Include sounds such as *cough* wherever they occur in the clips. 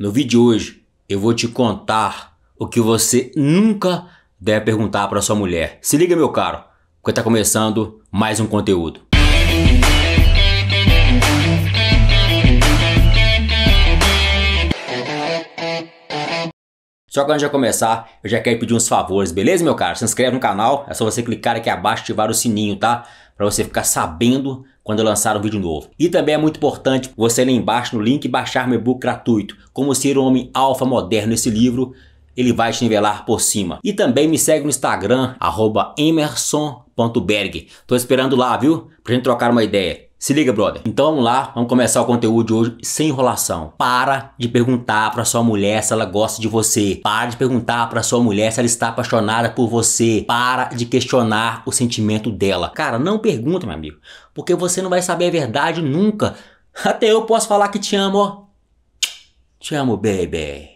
No vídeo de hoje eu vou te contar o que você nunca deve perguntar para sua mulher. Se liga, meu caro, porque está começando mais um conteúdo. Só que antes de começar, eu já quero pedir uns favores, beleza, meu caro? Se inscreve no canal, é só você clicar aqui abaixo e ativar o sininho, tá? Para você ficar sabendo quando eu lançar um vídeo novo. E também é muito importante você ler embaixo no link e baixar meu e-book gratuito, Como Ser um Homem Alfa Moderno. Esse livro ele vai te nivelar por cima. E também me segue no Instagram, emerson.berg. Tô esperando lá, viu? Pra gente trocar uma ideia. Se liga, brother. Então vamos lá, vamos começar o conteúdo de hoje sem enrolação. Para de perguntar para sua mulher se ela gosta de você. Para de perguntar para sua mulher se ela está apaixonada por você. Para de questionar o sentimento dela. Cara, não pergunta, meu amigo, porque você não vai saber a verdade nunca. Até eu posso falar que te amo, ó. Te amo, baby.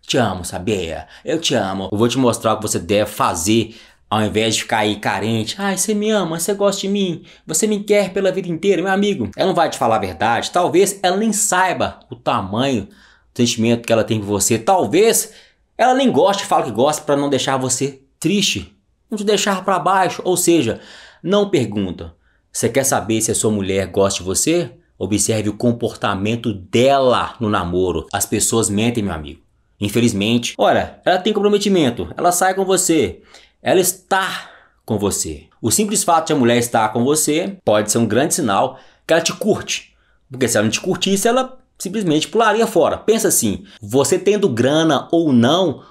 Te amo, sabia? Eu te amo. Eu vou te mostrar o que você deve fazer ao invés de ficar aí carente, ai, ah, você me ama, você gosta de mim, você me quer pela vida inteira, meu amigo. Ela não vai te falar a verdade, talvez ela nem saiba o tamanho do sentimento que ela tem por você, talvez ela nem goste, fala que gosta para não deixar você triste, não te deixar para baixo, ou seja, não pergunta. Você quer saber se a sua mulher gosta de você? Observe o comportamento dela no namoro. As pessoas mentem, meu amigo. Infelizmente. Olha, ela tem comprometimento, ela sai com você, ela está com você. O simples fato de a mulher estar com você pode ser um grande sinal que ela te curte. Porque se ela não te curtisse, ela simplesmente pularia fora. Pensa assim: você tendo grana ou não,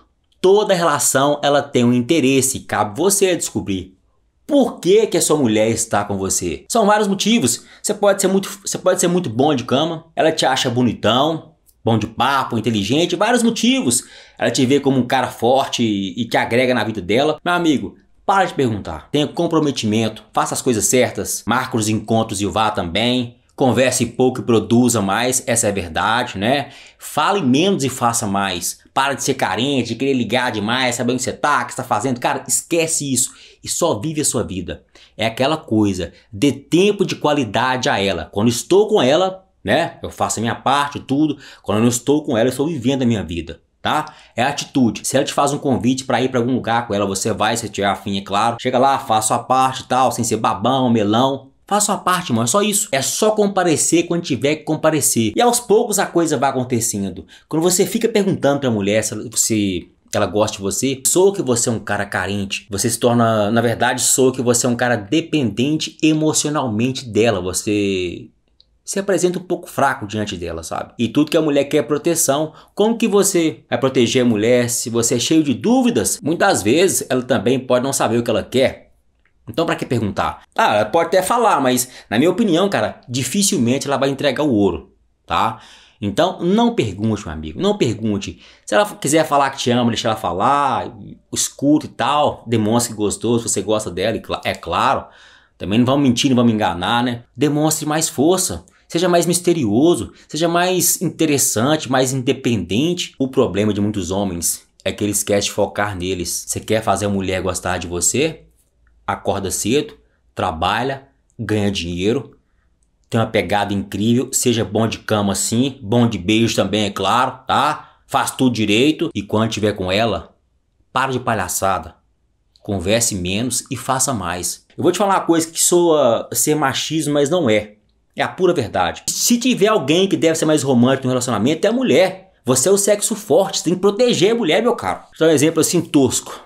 toda relação ela tem um interesse, cabe você descobrir. Por que, que a sua mulher está com você? São vários motivos. Você pode, ser muito, você pode ser muito bom de cama, ela te acha bonitão, bom de papo, inteligente, vários motivos. Ela te vê como um cara forte e, que agrega na vida dela. Meu amigo, para de perguntar. Tenha comprometimento, faça as coisas certas, marque os encontros e vá também. Converse pouco e produza mais, essa é a verdade, né? Fale menos e faça mais. Para de ser carente, de querer ligar demais, saber onde você tá, o que está fazendo. Cara, esquece isso e só vive a sua vida. É aquela coisa, dê tempo de qualidade a ela. Quando estou com ela, né? Eu faço a minha parte, tudo. Quando eu não estou com ela, eu estou vivendo a minha vida tá? É atitude. Se ela te faz um convite para ir para algum lugar com ela, você vai, se tiver afim, é claro. Chega lá, faça a parte tal, sem ser babão, melão. Faça a parte, mano, é só isso. É só comparecer quando tiver que comparecer. E aos poucos a coisa vai acontecendo. Quando você fica perguntando pra mulher se, se ela gosta de você, sou que você é um cara carente. Você se torna, na verdade, sou que você é um cara dependente emocionalmente dela. Você se apresenta um pouco fraco diante dela, sabe? E tudo que a mulher quer é proteção. Como que você vai proteger a mulher se você é cheio de dúvidas? Muitas vezes ela também pode não saber o que ela quer. Então, para que perguntar? Ah, ela pode até falar, mas na minha opinião, cara, dificilmente ela vai entregar o ouro, tá? Então, não pergunte, meu amigo, não pergunte. Se ela quiser falar que te ama, deixa ela falar, escuta e tal, demonstre que gostou, se você gosta dela, é claro. Também não vamos mentir, não vamos enganar, né? Demonstre mais força seja mais misterioso, seja mais interessante, mais independente. O problema de muitos homens é que eles querem focar neles. Você quer fazer a mulher gostar de você? Acorda cedo, trabalha, ganha dinheiro, tem uma pegada incrível, seja bom de cama assim, bom de beijo também, é claro, tá? Faz tudo direito e quando tiver com ela, para de palhaçada. Converse menos e faça mais. Eu vou te falar uma coisa que soa ser machismo, mas não é. É a pura verdade. Se tiver alguém que deve ser mais romântico no relacionamento, é a mulher. Você é o sexo forte, você tem que proteger a mulher, meu caro. Vou dar um exemplo assim tosco.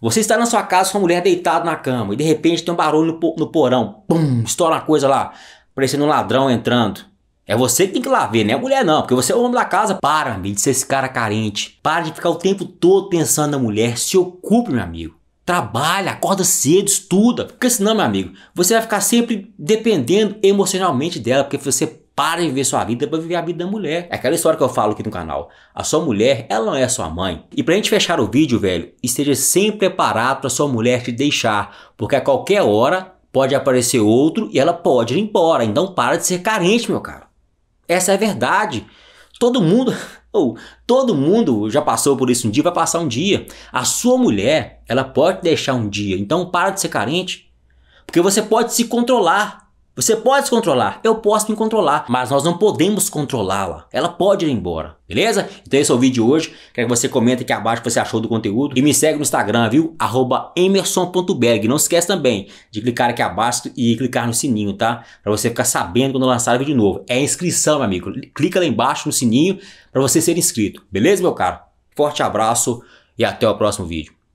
Você está na sua casa com a mulher deitada na cama e de repente tem um barulho no, porão. Pum, estoura uma coisa lá, parecendo um ladrão entrando. É você que tem que ir lá ver, não é a mulher não, porque você é o homem da casa. Para, amigo, de ser esse cara carente. Para de ficar o tempo todo pensando na mulher. Se ocupe, meu amigo. Trabalha, acorda cedo, estuda. Porque senão, meu amigo, você vai ficar sempre dependendo emocionalmente dela, porque você para de viver sua vida para viver a vida da mulher. É aquela história que eu falo aqui no canal. A sua mulher, ela não é sua mãe. E pra gente fechar o vídeo, velho, esteja sempre preparado pra sua mulher te deixar. Porque a qualquer hora pode aparecer outro e ela pode ir embora. Então para de ser carente, meu cara. Essa é a verdade. Todo mundo. *laughs* Ou todo mundo já passou por isso um dia, vai passar um dia. A sua mulher, ela pode deixar um dia. Então para de ser carente, porque você pode se controlar. Você pode se controlar, eu posso me controlar, mas nós não podemos controlá-la. Ela pode ir embora, beleza? Então esse é o vídeo de hoje. Quero que você comente aqui abaixo o que você achou do conteúdo e me segue no Instagram, viu? emerson.berg. Não esquece também de clicar aqui abaixo e clicar no sininho, tá? Para você ficar sabendo quando lançar o vídeo novo. É inscrição, meu amigo. Clica lá embaixo no sininho para você ser inscrito, beleza, meu caro? Forte abraço e até o próximo vídeo.